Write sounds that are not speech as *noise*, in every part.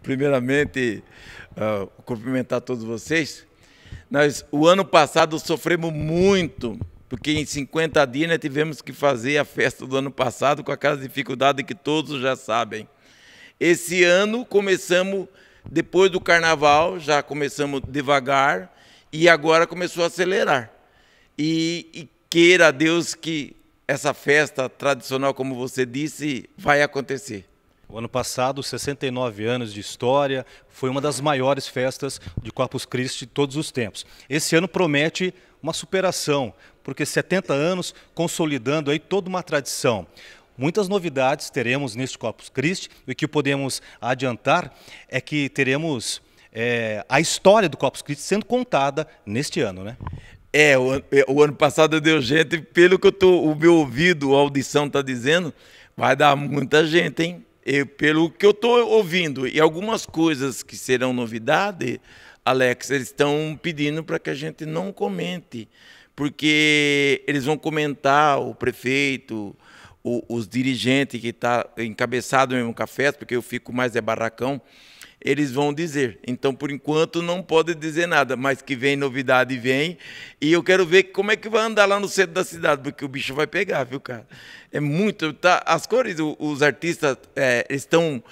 Primeiramente, uh, cumprimentar todos vocês. Nós, o ano passado, sofremos muito, porque em 50 dias nós né, tivemos que fazer a festa do ano passado com aquela dificuldade que todos já sabem. Esse ano começamos, depois do carnaval, já começamos devagar e agora começou a acelerar. E, e queira Deus que essa festa tradicional, como você disse, vai acontecer. O ano passado, 69 anos de história, foi uma das maiores festas de Corpus Christi de todos os tempos. Esse ano promete uma superação, porque 70 anos consolidando aí toda uma tradição. Muitas novidades teremos neste Corpus Christi, e o que podemos adiantar é que teremos é, a história do Corpus Christi sendo contada neste ano, né? É, o, é, o ano passado deu gente, pelo que eu tô, o meu ouvido, a audição está dizendo, vai dar muita gente, hein? Eu, pelo que eu estou ouvindo e algumas coisas que serão novidade, Alex, eles estão pedindo para que a gente não comente, porque eles vão comentar o prefeito, o, os dirigentes que está encabeçado mesmo com a festa, porque eu fico mais é barracão eles vão dizer. Então, por enquanto, não pode dizer nada, mas que vem novidade, vem. E eu quero ver como é que vai andar lá no centro da cidade, porque o bicho vai pegar, viu, cara? É muito. Tá, as cores, os artistas é, estão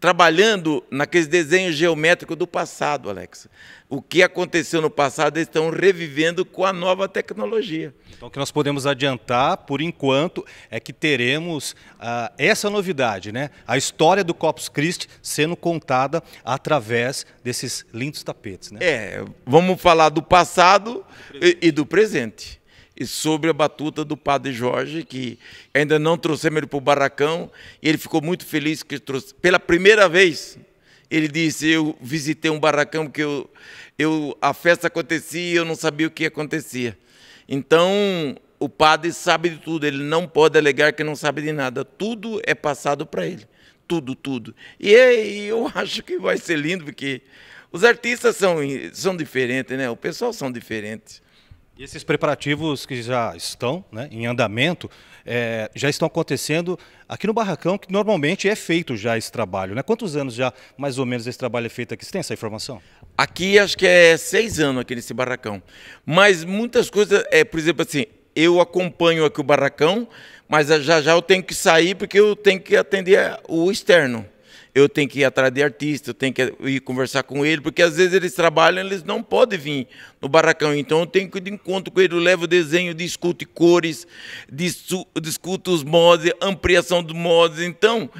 trabalhando naqueles desenhos geométricos do passado, Alex. O que aconteceu no passado, eles estão revivendo com a nova tecnologia. Então, o que nós podemos adiantar, por enquanto, é que teremos ah, essa novidade, né? A história do Corpus Christi sendo contada através desses lindos tapetes, né? É, vamos falar do passado do e, e do presente sobre a batuta do padre Jorge, que ainda não trouxemos ele para o barracão, e ele ficou muito feliz que trouxe. Pela primeira vez, ele disse: Eu visitei um barracão que eu, eu, a festa acontecia e eu não sabia o que acontecia. Então, o padre sabe de tudo, ele não pode alegar que não sabe de nada, tudo é passado para ele. Tudo, tudo. E, é, e eu *laughs* acho que vai ser lindo, porque os artistas são, são diferentes, né? O pessoal são diferentes. E esses preparativos que já estão né, em andamento, é, já estão acontecendo aqui no Barracão, que normalmente é feito já esse trabalho. Né? Quantos anos já, mais ou menos, esse trabalho é feito aqui? Você tem essa informação? Aqui acho que é seis anos aqui nesse Barracão. Mas muitas coisas, é, por exemplo, assim, eu acompanho aqui o Barracão, mas já já eu tenho que sair porque eu tenho que atender o externo eu tenho que ir atrás de artista, eu tenho que ir conversar com ele, porque às vezes eles trabalham, eles não podem vir no barracão. Então eu tenho que ir de encontro com ele, eu levo desenho, discuto cores, discuto os modos, ampliação dos modos. Então,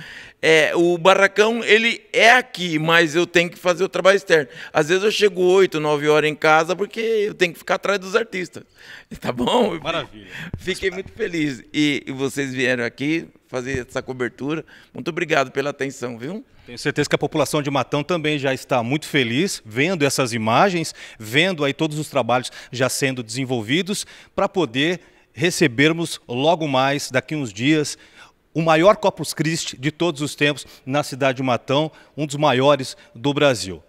é, o barracão ele é aqui, mas eu tenho que fazer o trabalho externo. Às vezes eu chego 8, 9 horas em casa porque eu tenho que ficar atrás dos artistas. *laughs* Tá bom? Maravilha. Fiquei muito feliz. E, e vocês vieram aqui fazer essa cobertura. Muito obrigado pela atenção, viu? Tenho certeza que a população de Matão também já está muito feliz vendo essas imagens, vendo aí todos os trabalhos já sendo desenvolvidos para poder recebermos logo mais, daqui uns dias, o maior Corpus Christi de todos os tempos na cidade de Matão, um dos maiores do Brasil.